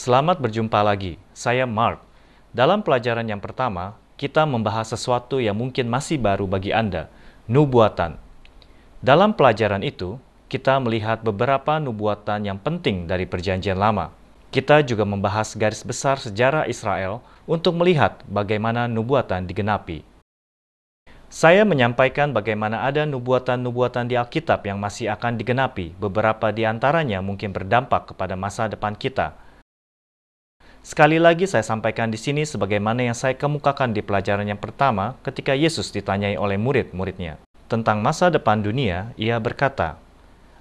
Selamat berjumpa lagi. Saya Mark. Dalam pelajaran yang pertama, kita membahas sesuatu yang mungkin masih baru bagi Anda, nubuatan. Dalam pelajaran itu, kita melihat beberapa nubuatan yang penting dari Perjanjian Lama. Kita juga membahas garis besar sejarah Israel untuk melihat bagaimana nubuatan digenapi. Saya menyampaikan bagaimana ada nubuatan-nubuatan di Alkitab yang masih akan digenapi, beberapa di antaranya mungkin berdampak kepada masa depan kita. Sekali lagi saya sampaikan di sini sebagaimana yang saya kemukakan di pelajaran yang pertama ketika Yesus ditanyai oleh murid-muridnya. Tentang masa depan dunia, ia berkata,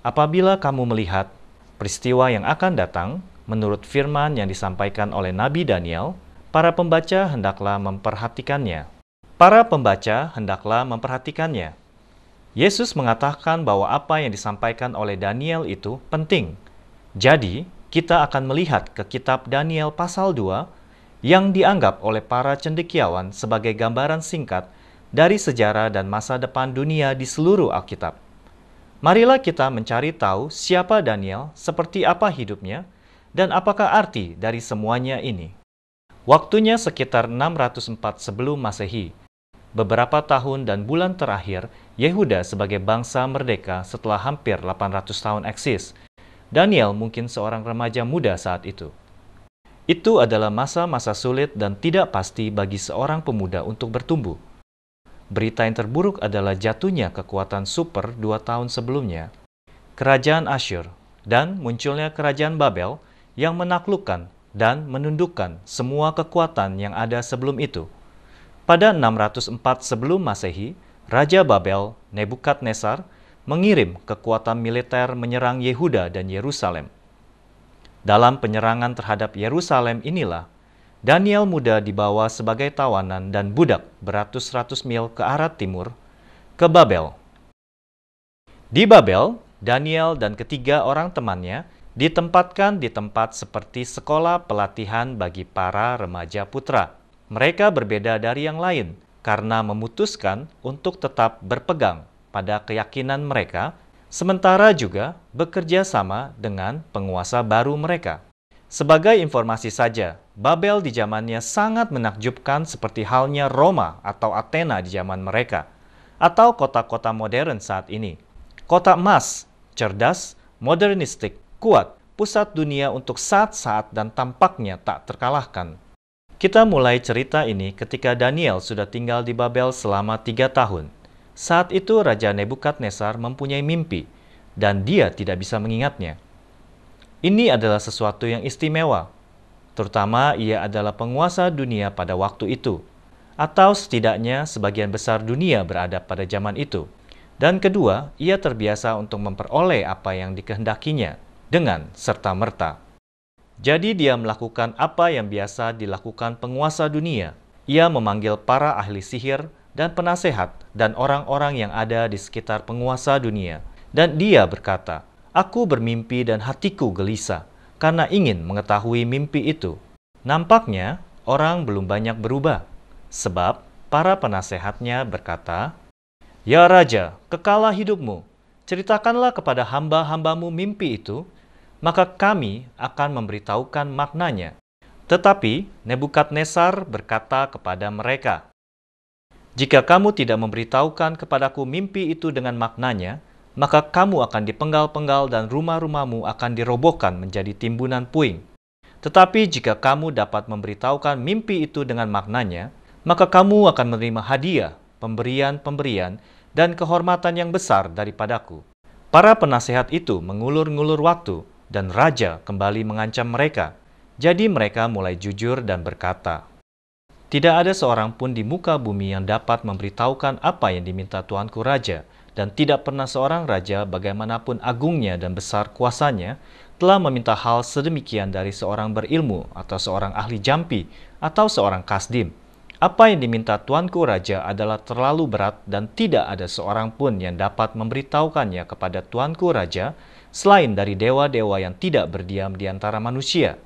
Apabila kamu melihat peristiwa yang akan datang, menurut firman yang disampaikan oleh Nabi Daniel, para pembaca hendaklah memperhatikannya. Para pembaca hendaklah memperhatikannya. Yesus mengatakan bahwa apa yang disampaikan oleh Daniel itu penting. Jadi, kita akan melihat ke kitab Daniel pasal 2 yang dianggap oleh para cendekiawan sebagai gambaran singkat dari sejarah dan masa depan dunia di seluruh Alkitab. Marilah kita mencari tahu siapa Daniel, seperti apa hidupnya, dan apakah arti dari semuanya ini. Waktunya sekitar 604 sebelum Masehi. Beberapa tahun dan bulan terakhir, Yehuda sebagai bangsa merdeka setelah hampir 800 tahun eksis – Daniel mungkin seorang remaja muda saat itu. Itu adalah masa-masa sulit dan tidak pasti bagi seorang pemuda untuk bertumbuh. Berita yang terburuk adalah jatuhnya kekuatan super dua tahun sebelumnya, kerajaan Asyur, dan munculnya kerajaan Babel yang menaklukkan dan menundukkan semua kekuatan yang ada sebelum itu. Pada 604 sebelum Masehi, Raja Babel, Nebukadnezar, mengirim kekuatan militer menyerang Yehuda dan Yerusalem. Dalam penyerangan terhadap Yerusalem inilah, Daniel muda dibawa sebagai tawanan dan budak beratus-ratus mil ke arah timur, ke Babel. Di Babel, Daniel dan ketiga orang temannya ditempatkan di tempat seperti sekolah pelatihan bagi para remaja putra. Mereka berbeda dari yang lain karena memutuskan untuk tetap berpegang pada keyakinan mereka, sementara juga bekerja sama dengan penguasa baru mereka. Sebagai informasi saja, Babel di zamannya sangat menakjubkan seperti halnya Roma atau Athena di zaman mereka, atau kota-kota modern saat ini. Kota emas, cerdas, modernistik, kuat, pusat dunia untuk saat-saat dan tampaknya tak terkalahkan. Kita mulai cerita ini ketika Daniel sudah tinggal di Babel selama tiga tahun. Saat itu Raja Nebukadnesar mempunyai mimpi, dan dia tidak bisa mengingatnya. Ini adalah sesuatu yang istimewa, terutama ia adalah penguasa dunia pada waktu itu, atau setidaknya sebagian besar dunia berada pada zaman itu. Dan kedua, ia terbiasa untuk memperoleh apa yang dikehendakinya dengan serta-merta. Jadi dia melakukan apa yang biasa dilakukan penguasa dunia. Ia memanggil para ahli sihir, dan penasehat dan orang-orang yang ada di sekitar penguasa dunia. Dan dia berkata, Aku bermimpi dan hatiku gelisah, karena ingin mengetahui mimpi itu. Nampaknya orang belum banyak berubah, sebab para penasehatnya berkata, Ya Raja, kekalah hidupmu, ceritakanlah kepada hamba-hambamu mimpi itu, maka kami akan memberitahukan maknanya. Tetapi Nebukadnezar berkata kepada mereka, jika kamu tidak memberitahukan kepadaku mimpi itu dengan maknanya, maka kamu akan dipenggal-penggal dan rumah-rumahmu akan dirobohkan menjadi timbunan puing. Tetapi jika kamu dapat memberitahukan mimpi itu dengan maknanya, maka kamu akan menerima hadiah, pemberian-pemberian, dan kehormatan yang besar daripadaku. Para penasehat itu mengulur-ngulur waktu, dan raja kembali mengancam mereka. Jadi mereka mulai jujur dan berkata, tidak ada seorang pun di muka bumi yang dapat memberitahukan apa yang diminta Tuanku Raja, dan tidak pernah seorang raja bagaimanapun agungnya dan besar kuasanya telah meminta hal sedemikian dari seorang berilmu atau seorang ahli jampi atau seorang kasdim. Apa yang diminta tuanku raja adalah terlalu berat dan tidak ada seorang pun yang dapat memberitahukannya kepada tuanku raja selain dari dewa-dewa yang tidak berdiam di antara manusia.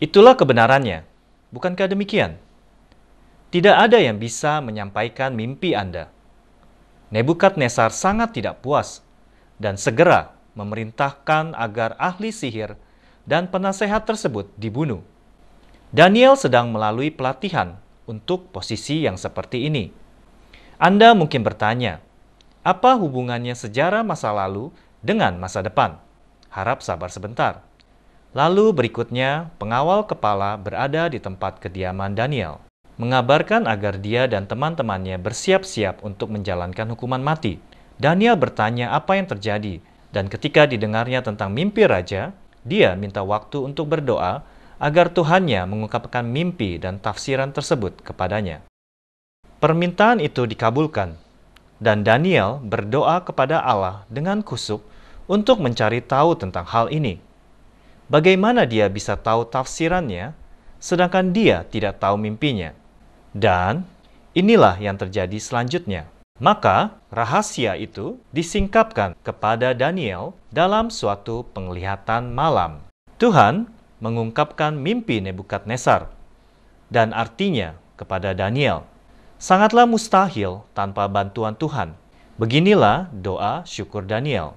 Itulah kebenarannya. Bukankah demikian? Tidak ada yang bisa menyampaikan mimpi Anda. Nebukadnezar sangat tidak puas dan segera memerintahkan agar ahli sihir dan penasehat tersebut dibunuh. Daniel sedang melalui pelatihan untuk posisi yang seperti ini. Anda mungkin bertanya, apa hubungannya sejarah masa lalu dengan masa depan? Harap sabar sebentar. Lalu berikutnya, pengawal kepala berada di tempat kediaman Daniel, mengabarkan agar dia dan teman-temannya bersiap-siap untuk menjalankan hukuman mati. Daniel bertanya apa yang terjadi, dan ketika didengarnya tentang mimpi raja, dia minta waktu untuk berdoa agar Tuhannya mengungkapkan mimpi dan tafsiran tersebut kepadanya. Permintaan itu dikabulkan, dan Daniel berdoa kepada Allah dengan kusuk untuk mencari tahu tentang hal ini. Bagaimana dia bisa tahu tafsirannya, sedangkan dia tidak tahu mimpinya? Dan inilah yang terjadi selanjutnya. Maka rahasia itu disingkapkan kepada Daniel dalam suatu penglihatan malam. Tuhan mengungkapkan mimpi Nebukadnezar dan artinya kepada Daniel. Sangatlah mustahil tanpa bantuan Tuhan. Beginilah doa syukur Daniel.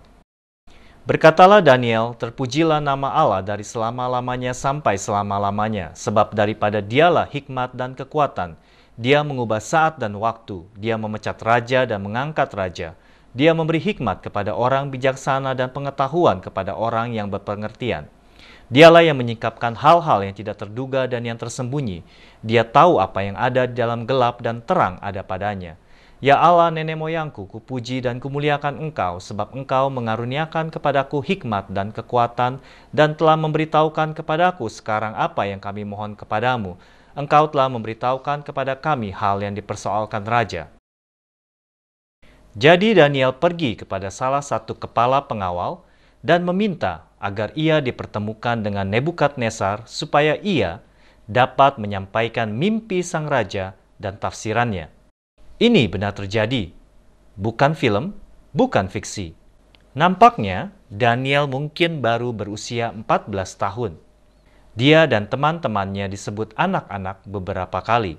Berkatalah Daniel, terpujilah nama Allah dari selama-lamanya sampai selama-lamanya, sebab daripada dialah hikmat dan kekuatan. Dia mengubah saat dan waktu, dia memecat raja dan mengangkat raja. Dia memberi hikmat kepada orang bijaksana dan pengetahuan kepada orang yang berpengertian. Dialah yang menyingkapkan hal-hal yang tidak terduga dan yang tersembunyi. Dia tahu apa yang ada di dalam gelap dan terang ada padanya. Ya Allah nenek moyangku, kupuji dan kumuliakan engkau, sebab engkau mengaruniakan kepadaku hikmat dan kekuatan, dan telah memberitahukan kepadaku sekarang apa yang kami mohon kepadamu. Engkau telah memberitahukan kepada kami hal yang dipersoalkan raja. Jadi Daniel pergi kepada salah satu kepala pengawal dan meminta agar ia dipertemukan dengan Nebukadnezar supaya ia dapat menyampaikan mimpi sang raja dan tafsirannya. Ini benar terjadi, bukan film, bukan fiksi. Nampaknya Daniel mungkin baru berusia 14 tahun. Dia dan teman-temannya disebut anak-anak beberapa kali.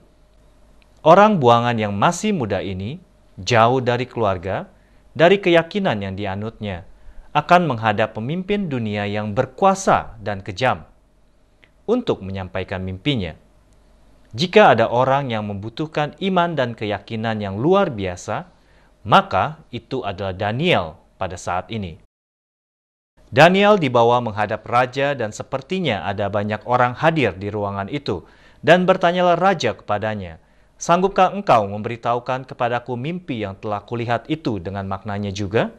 Orang buangan yang masih muda ini, jauh dari keluarga, dari keyakinan yang dianutnya, akan menghadap pemimpin dunia yang berkuasa dan kejam untuk menyampaikan mimpinya. Jika ada orang yang membutuhkan iman dan keyakinan yang luar biasa, maka itu adalah Daniel pada saat ini. Daniel dibawa menghadap raja dan sepertinya ada banyak orang hadir di ruangan itu dan bertanyalah raja kepadanya, "Sanggupkah engkau memberitahukan kepadaku mimpi yang telah kulihat itu dengan maknanya juga?"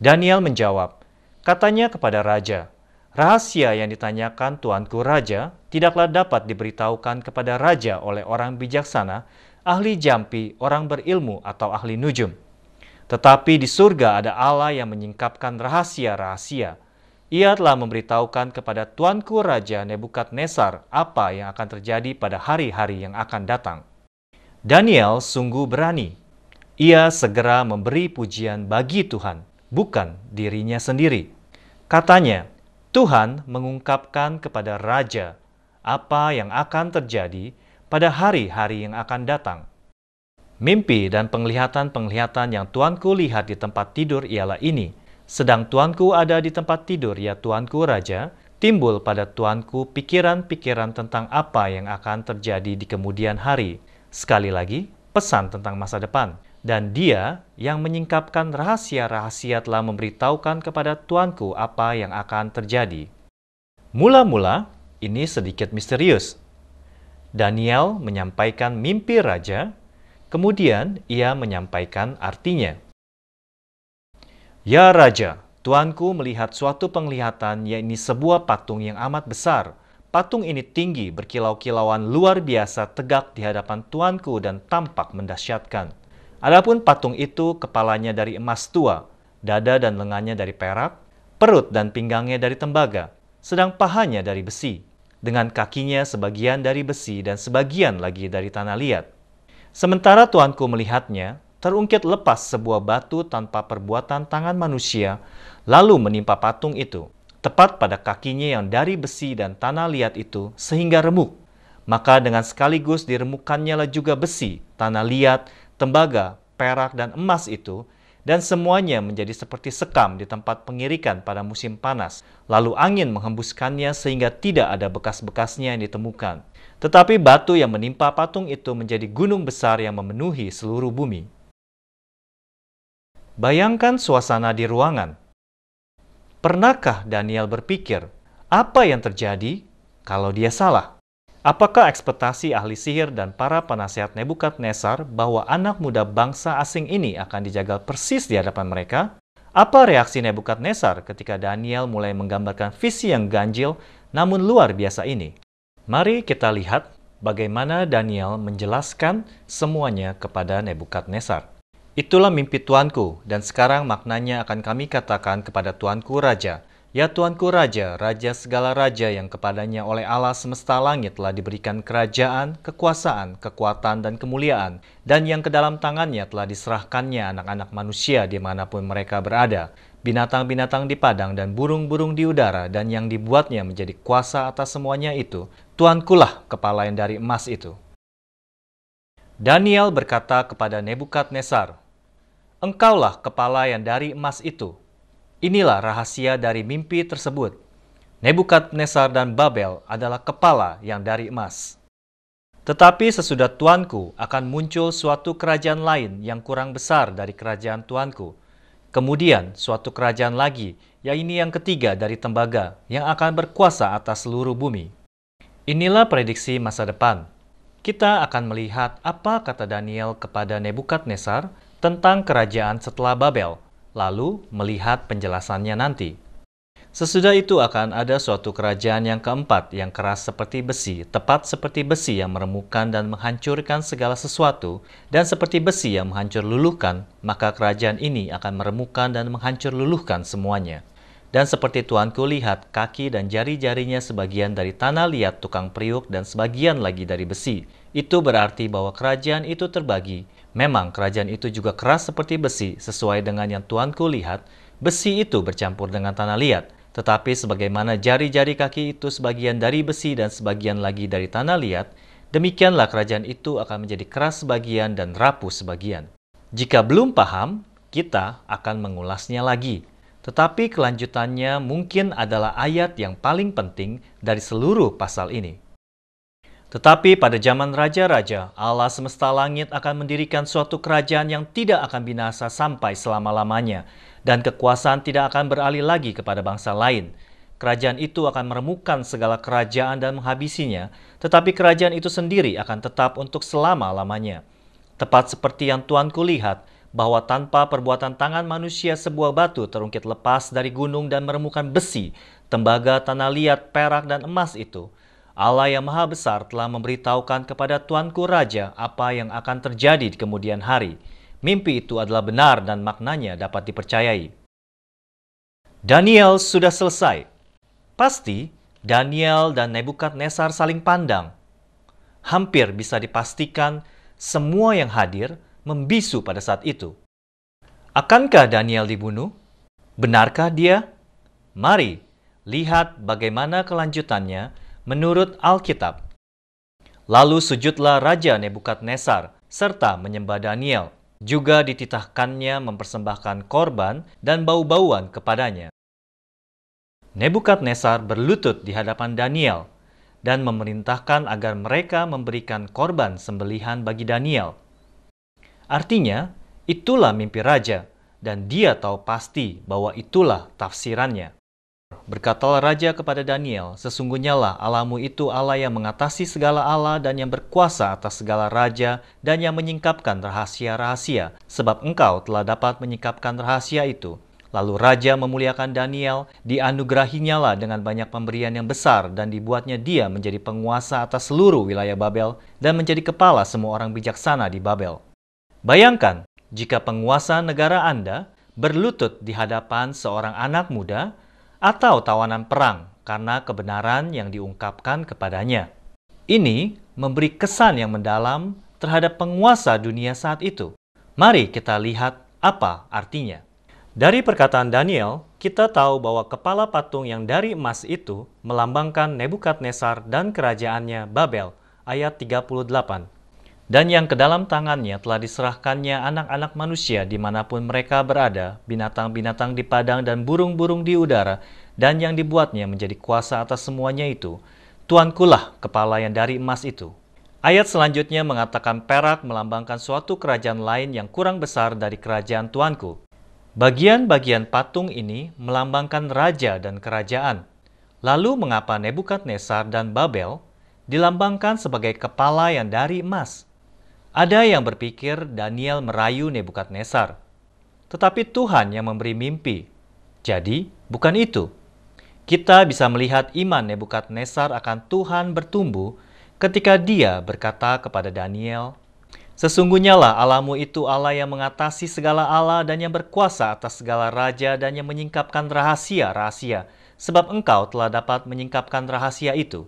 Daniel menjawab, katanya kepada raja, Rahasia yang ditanyakan Tuanku Raja tidaklah dapat diberitahukan kepada Raja oleh orang bijaksana, ahli jampi, orang berilmu, atau ahli nujum. Tetapi di surga ada Allah yang menyingkapkan rahasia-rahasia. Ia telah memberitahukan kepada Tuanku Raja Nebukadnesar apa yang akan terjadi pada hari-hari yang akan datang. Daniel sungguh berani. Ia segera memberi pujian bagi Tuhan, bukan dirinya sendiri. Katanya, Tuhan mengungkapkan kepada raja apa yang akan terjadi pada hari-hari yang akan datang. Mimpi dan penglihatan-penglihatan yang tuanku lihat di tempat tidur ialah ini. Sedang tuanku ada di tempat tidur, ya tuanku raja, timbul pada tuanku pikiran-pikiran tentang apa yang akan terjadi di kemudian hari. Sekali lagi, pesan tentang masa depan. Dan dia yang menyingkapkan rahasia-rahasia telah memberitahukan kepada tuanku apa yang akan terjadi. Mula-mula, ini sedikit misterius. Daniel menyampaikan mimpi raja, kemudian ia menyampaikan artinya. Ya Raja, tuanku melihat suatu penglihatan yakni sebuah patung yang amat besar. Patung ini tinggi berkilau-kilauan luar biasa tegak di hadapan tuanku dan tampak mendahsyatkan. Adapun patung itu kepalanya dari emas tua, dada dan lengannya dari perak, perut dan pinggangnya dari tembaga, sedang pahanya dari besi, dengan kakinya sebagian dari besi dan sebagian lagi dari tanah liat. Sementara tuanku melihatnya, terungkit lepas sebuah batu tanpa perbuatan tangan manusia, lalu menimpa patung itu, tepat pada kakinya yang dari besi dan tanah liat itu, sehingga remuk. Maka dengan sekaligus lah juga besi, tanah liat, tembaga, perak, dan emas itu, dan semuanya menjadi seperti sekam di tempat pengirikan pada musim panas. Lalu angin menghembuskannya sehingga tidak ada bekas-bekasnya yang ditemukan. Tetapi batu yang menimpa patung itu menjadi gunung besar yang memenuhi seluruh bumi. Bayangkan suasana di ruangan. Pernahkah Daniel berpikir, apa yang terjadi kalau dia salah? Apakah ekspektasi ahli sihir dan para penasihat Nebukadnezar bahwa anak muda bangsa asing ini akan dijaga persis di hadapan mereka? Apa reaksi Nebukadnezar ketika Daniel mulai menggambarkan visi yang ganjil namun luar biasa ini? Mari kita lihat bagaimana Daniel menjelaskan semuanya kepada Nebukadnezar. Itulah mimpi tuanku, dan sekarang maknanya akan kami katakan kepada tuanku raja, Ya Tuanku Raja, Raja segala Raja yang kepadanya oleh Allah semesta langit telah diberikan kerajaan, kekuasaan, kekuatan, dan kemuliaan, dan yang ke dalam tangannya telah diserahkannya anak-anak manusia dimanapun mereka berada, binatang-binatang di padang dan burung-burung di udara, dan yang dibuatnya menjadi kuasa atas semuanya itu, Tuankulah kepala yang dari emas itu. Daniel berkata kepada Nebukadnezar, Engkaulah kepala yang dari emas itu, Inilah rahasia dari mimpi tersebut. Nebukadnezar dan Babel adalah kepala yang dari emas. Tetapi sesudah tuanku akan muncul suatu kerajaan lain yang kurang besar dari kerajaan tuanku. Kemudian suatu kerajaan lagi, yaitu yang ketiga dari tembaga, yang akan berkuasa atas seluruh bumi. Inilah prediksi masa depan. Kita akan melihat apa kata Daniel kepada Nebukadnezar tentang kerajaan setelah Babel lalu melihat penjelasannya nanti. Sesudah itu akan ada suatu kerajaan yang keempat yang keras seperti besi, tepat seperti besi yang meremukkan dan menghancurkan segala sesuatu, dan seperti besi yang menghancur luluhkan, maka kerajaan ini akan meremukkan dan menghancur luluhkan semuanya. Dan seperti tuanku lihat, kaki dan jari-jarinya sebagian dari tanah liat tukang priuk dan sebagian lagi dari besi. Itu berarti bahwa kerajaan itu terbagi, Memang kerajaan itu juga keras seperti besi, sesuai dengan yang tuanku lihat, besi itu bercampur dengan tanah liat. Tetapi sebagaimana jari-jari kaki itu sebagian dari besi dan sebagian lagi dari tanah liat, demikianlah kerajaan itu akan menjadi keras sebagian dan rapuh sebagian. Jika belum paham, kita akan mengulasnya lagi. Tetapi kelanjutannya mungkin adalah ayat yang paling penting dari seluruh pasal ini. Tetapi pada zaman raja-raja, Allah semesta langit akan mendirikan suatu kerajaan yang tidak akan binasa sampai selama-lamanya, dan kekuasaan tidak akan beralih lagi kepada bangsa lain. Kerajaan itu akan meremukkan segala kerajaan dan menghabisinya, tetapi kerajaan itu sendiri akan tetap untuk selama-lamanya. Tepat seperti yang Tuanku lihat, bahwa tanpa perbuatan tangan manusia sebuah batu terungkit lepas dari gunung dan meremukkan besi, tembaga, tanah liat, perak, dan emas itu – Allah yang Maha Besar telah memberitahukan kepada Tuanku Raja apa yang akan terjadi di kemudian hari. Mimpi itu adalah benar dan maknanya dapat dipercayai. Daniel sudah selesai. Pasti Daniel dan Nebukadnezar saling pandang. Hampir bisa dipastikan semua yang hadir membisu pada saat itu. Akankah Daniel dibunuh? Benarkah dia? Mari lihat bagaimana kelanjutannya menurut Alkitab. Lalu sujudlah Raja Nebukadnesar serta menyembah Daniel. Juga dititahkannya mempersembahkan korban dan bau-bauan kepadanya. Nebukadnesar berlutut di hadapan Daniel dan memerintahkan agar mereka memberikan korban sembelihan bagi Daniel. Artinya, itulah mimpi raja, dan dia tahu pasti bahwa itulah tafsirannya. Berkatalah raja kepada Daniel, sesungguhnya lah Allahmu itu Allah yang mengatasi segala Allah dan yang berkuasa atas segala raja dan yang menyingkapkan rahasia-rahasia, sebab engkau telah dapat menyingkapkan rahasia itu. Lalu raja memuliakan Daniel, dianugerahinya lah dengan banyak pemberian yang besar dan dibuatnya dia menjadi penguasa atas seluruh wilayah Babel dan menjadi kepala semua orang bijaksana di Babel. Bayangkan, jika penguasa negara Anda berlutut di hadapan seorang anak muda atau tawanan perang karena kebenaran yang diungkapkan kepadanya. Ini memberi kesan yang mendalam terhadap penguasa dunia saat itu. Mari kita lihat apa artinya. Dari perkataan Daniel, kita tahu bahwa kepala patung yang dari emas itu melambangkan Nebukadnezar dan kerajaannya Babel, ayat 38. Dan yang ke dalam tangannya telah diserahkannya anak-anak manusia dimanapun mereka berada, binatang-binatang di padang dan burung-burung di udara, dan yang dibuatnya menjadi kuasa atas semuanya itu. Tuankulah kepala yang dari emas itu. Ayat selanjutnya mengatakan perak melambangkan suatu kerajaan lain yang kurang besar dari kerajaan tuanku. Bagian-bagian patung ini melambangkan raja dan kerajaan. Lalu mengapa Nebukadnezar dan Babel dilambangkan sebagai kepala yang dari emas? Ada yang berpikir Daniel merayu Nebukadnezar, tetapi Tuhan yang memberi mimpi. Jadi, bukan itu. Kita bisa melihat iman Nebukadnezar akan Tuhan bertumbuh ketika dia berkata kepada Daniel, Sesungguhnya lah alamu itu Allah yang mengatasi segala Allah dan yang berkuasa atas segala raja dan yang menyingkapkan rahasia-rahasia, sebab engkau telah dapat menyingkapkan rahasia itu.'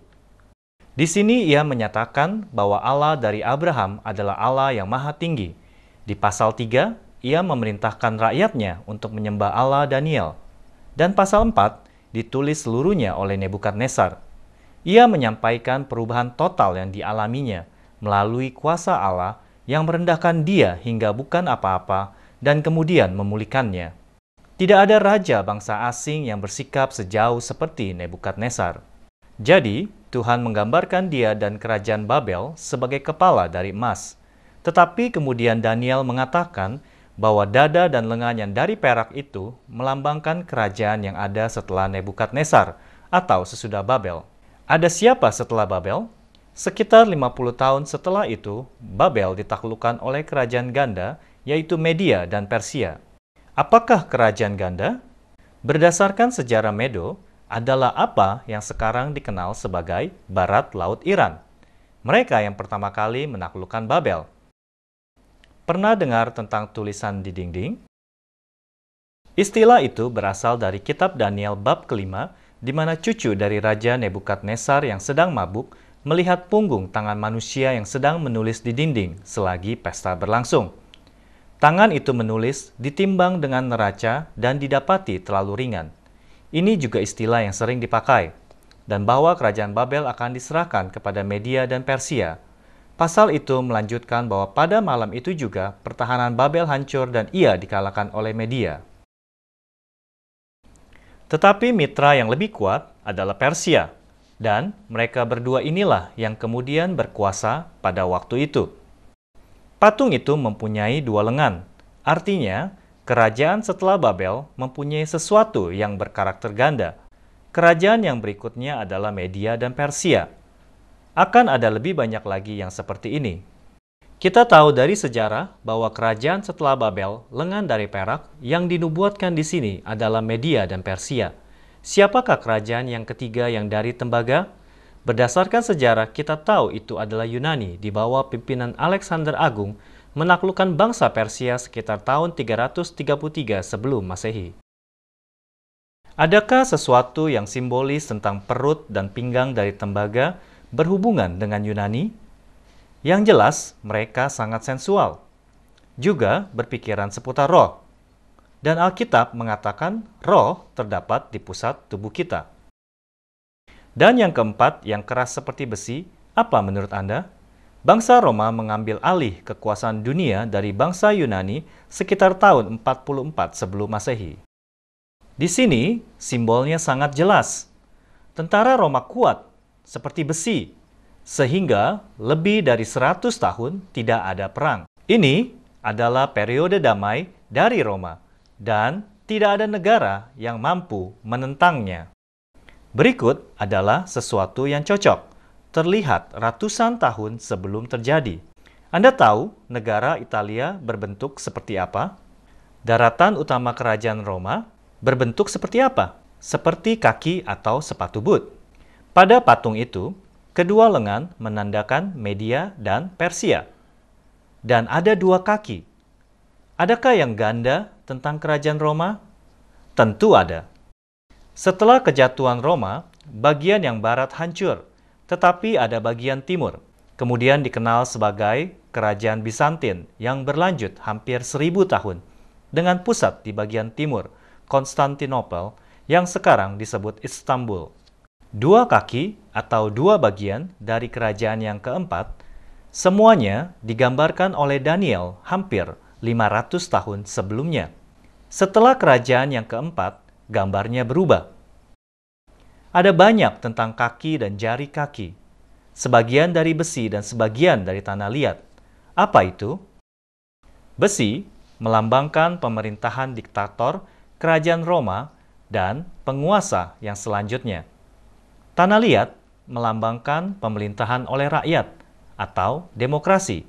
Di sini ia menyatakan bahwa Allah dari Abraham adalah Allah yang maha tinggi. Di pasal 3, ia memerintahkan rakyatnya untuk menyembah Allah Daniel. Dan pasal 4 ditulis seluruhnya oleh Nebukadnezar. Ia menyampaikan perubahan total yang dialaminya melalui kuasa Allah yang merendahkan dia hingga bukan apa-apa dan kemudian memulihkannya. Tidak ada raja bangsa asing yang bersikap sejauh seperti Nebukadnezar. Jadi, Tuhan menggambarkan dia dan kerajaan Babel sebagai kepala dari emas. Tetapi kemudian Daniel mengatakan bahwa dada dan lengannya dari perak itu melambangkan kerajaan yang ada setelah Nebukadnesar atau sesudah Babel. Ada siapa setelah Babel? Sekitar 50 tahun setelah itu, Babel ditaklukkan oleh kerajaan ganda, yaitu Media dan Persia. Apakah kerajaan ganda? Berdasarkan sejarah Medo, adalah apa yang sekarang dikenal sebagai Barat Laut Iran. Mereka yang pertama kali menaklukkan Babel. Pernah dengar tentang tulisan di dinding? Istilah itu berasal dari kitab Daniel bab kelima, di mana cucu dari Raja Nebukadnesar yang sedang mabuk melihat punggung tangan manusia yang sedang menulis di dinding selagi pesta berlangsung. Tangan itu menulis, ditimbang dengan neraca, dan didapati terlalu ringan. Ini juga istilah yang sering dipakai, dan bahwa kerajaan Babel akan diserahkan kepada Media dan Persia. Pasal itu melanjutkan bahwa pada malam itu juga pertahanan Babel hancur dan ia dikalahkan oleh Media. Tetapi mitra yang lebih kuat adalah Persia, dan mereka berdua inilah yang kemudian berkuasa pada waktu itu. Patung itu mempunyai dua lengan, artinya Kerajaan setelah Babel mempunyai sesuatu yang berkarakter ganda. Kerajaan yang berikutnya adalah Media dan Persia. Akan ada lebih banyak lagi yang seperti ini. Kita tahu dari sejarah bahwa kerajaan setelah Babel, lengan dari perak, yang dinubuatkan di sini adalah Media dan Persia. Siapakah kerajaan yang ketiga yang dari tembaga? Berdasarkan sejarah, kita tahu itu adalah Yunani di bawah pimpinan Alexander Agung menaklukkan bangsa Persia sekitar tahun 333 sebelum Masehi. Adakah sesuatu yang simbolis tentang perut dan pinggang dari tembaga berhubungan dengan Yunani? Yang jelas, mereka sangat sensual. Juga berpikiran seputar roh. Dan Alkitab mengatakan roh terdapat di pusat tubuh kita. Dan yang keempat, yang keras seperti besi, apa menurut Anda? Bangsa Roma mengambil alih kekuasaan dunia dari bangsa Yunani sekitar tahun 44 sebelum Masehi. Di sini, simbolnya sangat jelas. Tentara Roma kuat, seperti besi, sehingga lebih dari 100 tahun tidak ada perang. Ini adalah periode damai dari Roma, dan tidak ada negara yang mampu menentangnya. Berikut adalah sesuatu yang cocok terlihat ratusan tahun sebelum terjadi. Anda tahu negara Italia berbentuk seperti apa? Daratan utama kerajaan Roma berbentuk seperti apa? Seperti kaki atau sepatu boot. Pada patung itu, kedua lengan menandakan Media dan Persia. Dan ada dua kaki. Adakah yang ganda tentang kerajaan Roma? Tentu ada. Setelah kejatuhan Roma, bagian yang barat hancur tetapi ada bagian timur. Kemudian dikenal sebagai Kerajaan Bizantin yang berlanjut hampir seribu tahun dengan pusat di bagian timur, Konstantinopel, yang sekarang disebut Istanbul. Dua kaki atau dua bagian dari kerajaan yang keempat, semuanya digambarkan oleh Daniel hampir 500 tahun sebelumnya. Setelah kerajaan yang keempat, gambarnya berubah ada banyak tentang kaki dan jari kaki, sebagian dari besi dan sebagian dari tanah liat. Apa itu? Besi melambangkan pemerintahan diktator, kerajaan Roma, dan penguasa yang selanjutnya. Tanah liat melambangkan pemerintahan oleh rakyat atau demokrasi.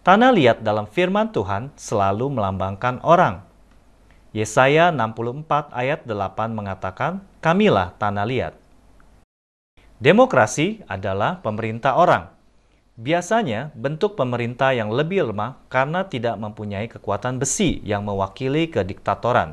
Tanah liat dalam firman Tuhan selalu melambangkan orang, Yesaya 64 ayat 8 mengatakan, "Kamilah tanah liat." Demokrasi adalah pemerintah orang. Biasanya bentuk pemerintah yang lebih lemah karena tidak mempunyai kekuatan besi yang mewakili kediktatoran.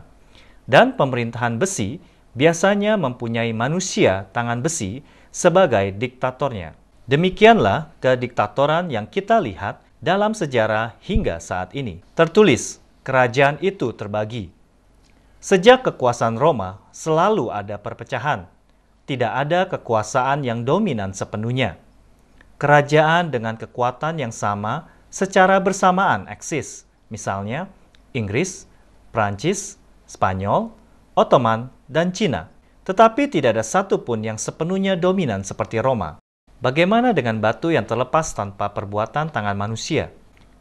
Dan pemerintahan besi biasanya mempunyai manusia tangan besi sebagai diktatornya. Demikianlah kediktatoran yang kita lihat dalam sejarah hingga saat ini. Tertulis, kerajaan itu terbagi Sejak kekuasaan Roma, selalu ada perpecahan. Tidak ada kekuasaan yang dominan sepenuhnya. Kerajaan dengan kekuatan yang sama secara bersamaan eksis, misalnya Inggris, Prancis, Spanyol, Ottoman, dan Cina. Tetapi tidak ada satupun yang sepenuhnya dominan seperti Roma. Bagaimana dengan batu yang terlepas tanpa perbuatan tangan manusia?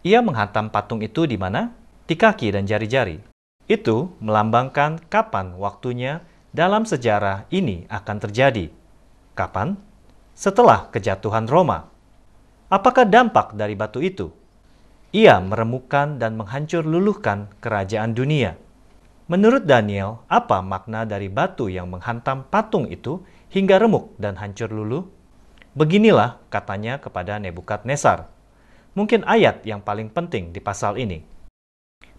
Ia menghantam patung itu di mana? Di kaki dan jari-jari. Itu melambangkan kapan waktunya dalam sejarah ini akan terjadi. Kapan? Setelah kejatuhan Roma. Apakah dampak dari batu itu? Ia meremukkan dan menghancur luluhkan kerajaan dunia. Menurut Daniel, apa makna dari batu yang menghantam patung itu hingga remuk dan hancur luluh? Beginilah katanya kepada Nebukadnezar. Mungkin ayat yang paling penting di pasal ini.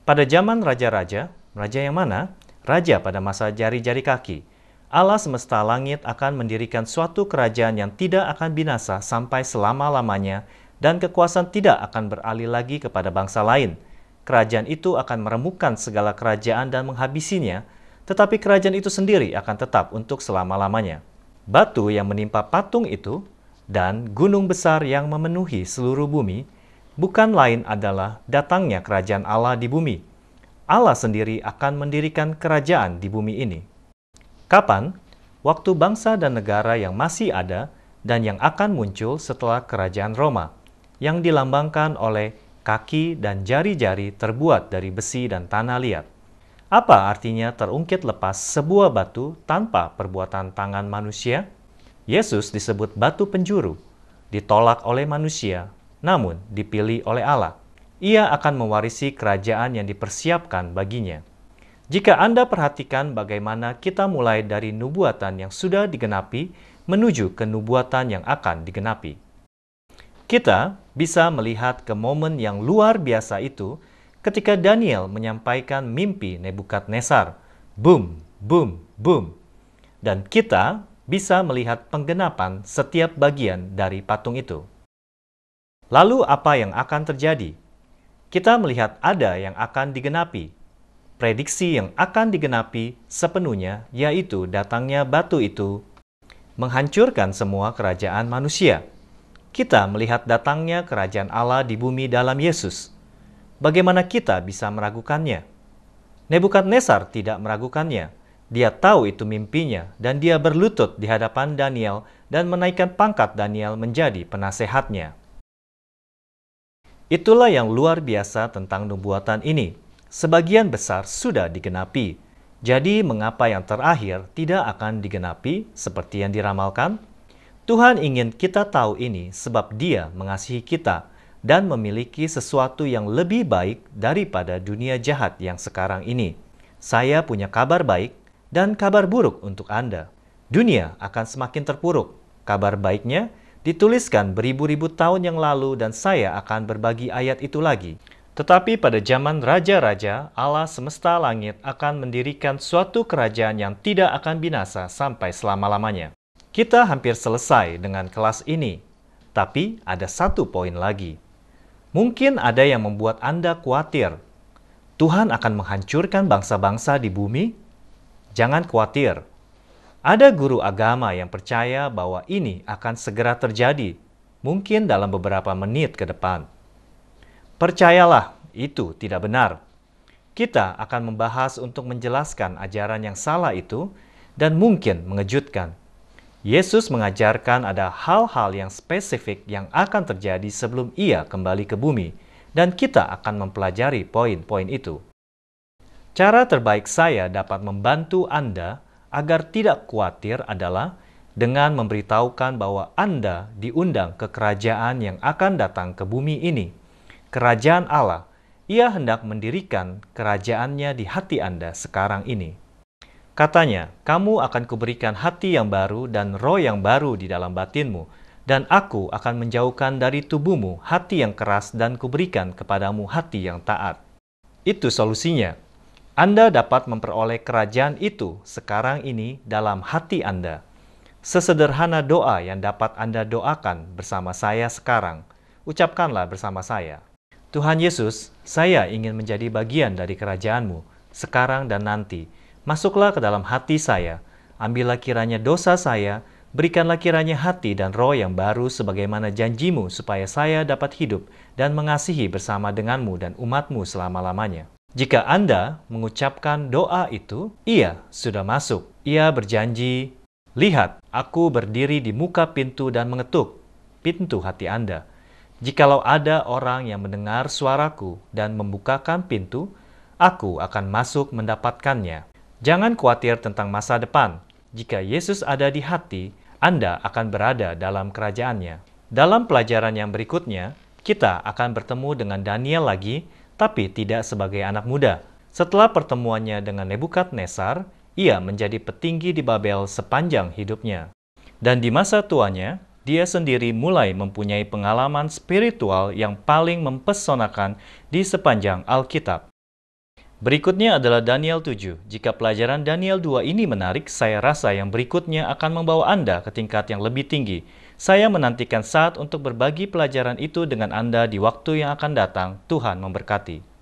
Pada zaman raja-raja, raja yang mana? Raja pada masa jari-jari kaki. Allah semesta langit akan mendirikan suatu kerajaan yang tidak akan binasa sampai selama-lamanya dan kekuasaan tidak akan beralih lagi kepada bangsa lain. Kerajaan itu akan meremukkan segala kerajaan dan menghabisinya, tetapi kerajaan itu sendiri akan tetap untuk selama-lamanya. Batu yang menimpa patung itu dan gunung besar yang memenuhi seluruh bumi bukan lain adalah datangnya kerajaan Allah di bumi. Allah sendiri akan mendirikan kerajaan di bumi ini. Kapan? Waktu bangsa dan negara yang masih ada dan yang akan muncul setelah kerajaan Roma, yang dilambangkan oleh kaki dan jari-jari terbuat dari besi dan tanah liat. Apa artinya terungkit lepas sebuah batu tanpa perbuatan tangan manusia? Yesus disebut batu penjuru, ditolak oleh manusia, namun dipilih oleh Allah. Ia akan mewarisi kerajaan yang dipersiapkan baginya. Jika Anda perhatikan bagaimana kita mulai dari nubuatan yang sudah digenapi menuju ke nubuatan yang akan digenapi. Kita bisa melihat ke momen yang luar biasa itu ketika Daniel menyampaikan mimpi Nebukadnezar. Boom, boom, boom. Dan kita bisa melihat penggenapan setiap bagian dari patung itu. Lalu apa yang akan terjadi? Kita melihat ada yang akan digenapi. Prediksi yang akan digenapi sepenuhnya yaitu datangnya batu itu menghancurkan semua kerajaan manusia. Kita melihat datangnya kerajaan Allah di bumi dalam Yesus. Bagaimana kita bisa meragukannya? Nebukadnezar tidak meragukannya. Dia tahu itu mimpinya dan dia berlutut di hadapan Daniel dan menaikkan pangkat Daniel menjadi penasehatnya. Itulah yang luar biasa tentang nubuatan ini. Sebagian besar sudah digenapi. Jadi mengapa yang terakhir tidak akan digenapi seperti yang diramalkan? Tuhan ingin kita tahu ini sebab dia mengasihi kita dan memiliki sesuatu yang lebih baik daripada dunia jahat yang sekarang ini. Saya punya kabar baik dan kabar buruk untuk Anda. Dunia akan semakin terpuruk. Kabar baiknya, dituliskan beribu-ribu tahun yang lalu dan saya akan berbagi ayat itu lagi. Tetapi pada zaman raja-raja, Allah semesta langit akan mendirikan suatu kerajaan yang tidak akan binasa sampai selama-lamanya. Kita hampir selesai dengan kelas ini, tapi ada satu poin lagi. Mungkin ada yang membuat Anda khawatir. Tuhan akan menghancurkan bangsa-bangsa di bumi? Jangan khawatir, ada guru agama yang percaya bahwa ini akan segera terjadi, mungkin dalam beberapa menit ke depan. Percayalah, itu tidak benar. Kita akan membahas untuk menjelaskan ajaran yang salah itu dan mungkin mengejutkan. Yesus mengajarkan ada hal-hal yang spesifik yang akan terjadi sebelum ia kembali ke bumi, dan kita akan mempelajari poin-poin itu. Cara terbaik saya dapat membantu Anda agar tidak khawatir adalah dengan memberitahukan bahwa Anda diundang ke kerajaan yang akan datang ke bumi ini, kerajaan Allah. Ia hendak mendirikan kerajaannya di hati Anda sekarang ini. Katanya, kamu akan kuberikan hati yang baru dan roh yang baru di dalam batinmu, dan aku akan menjauhkan dari tubuhmu hati yang keras dan kuberikan kepadamu hati yang taat. Itu solusinya. Anda dapat memperoleh kerajaan itu sekarang ini dalam hati Anda. Sesederhana doa yang dapat Anda doakan bersama saya sekarang, ucapkanlah bersama saya. Tuhan Yesus, saya ingin menjadi bagian dari kerajaanmu, sekarang dan nanti. Masuklah ke dalam hati saya, ambillah kiranya dosa saya, berikanlah kiranya hati dan roh yang baru sebagaimana janjimu supaya saya dapat hidup dan mengasihi bersama denganmu dan umatmu selama-lamanya. Jika Anda mengucapkan doa itu, ia sudah masuk. Ia berjanji, Lihat, aku berdiri di muka pintu dan mengetuk pintu hati Anda. Jikalau ada orang yang mendengar suaraku dan membukakan pintu, aku akan masuk mendapatkannya. Jangan khawatir tentang masa depan. Jika Yesus ada di hati, Anda akan berada dalam kerajaannya. Dalam pelajaran yang berikutnya, kita akan bertemu dengan Daniel lagi tapi tidak sebagai anak muda. Setelah pertemuannya dengan Nebukadnezar, ia menjadi petinggi di Babel sepanjang hidupnya. Dan di masa tuanya, dia sendiri mulai mempunyai pengalaman spiritual yang paling mempesonakan di sepanjang Alkitab. Berikutnya adalah Daniel 7. Jika pelajaran Daniel 2 ini menarik, saya rasa yang berikutnya akan membawa Anda ke tingkat yang lebih tinggi, saya menantikan saat untuk berbagi pelajaran itu dengan Anda di waktu yang akan datang. Tuhan memberkati.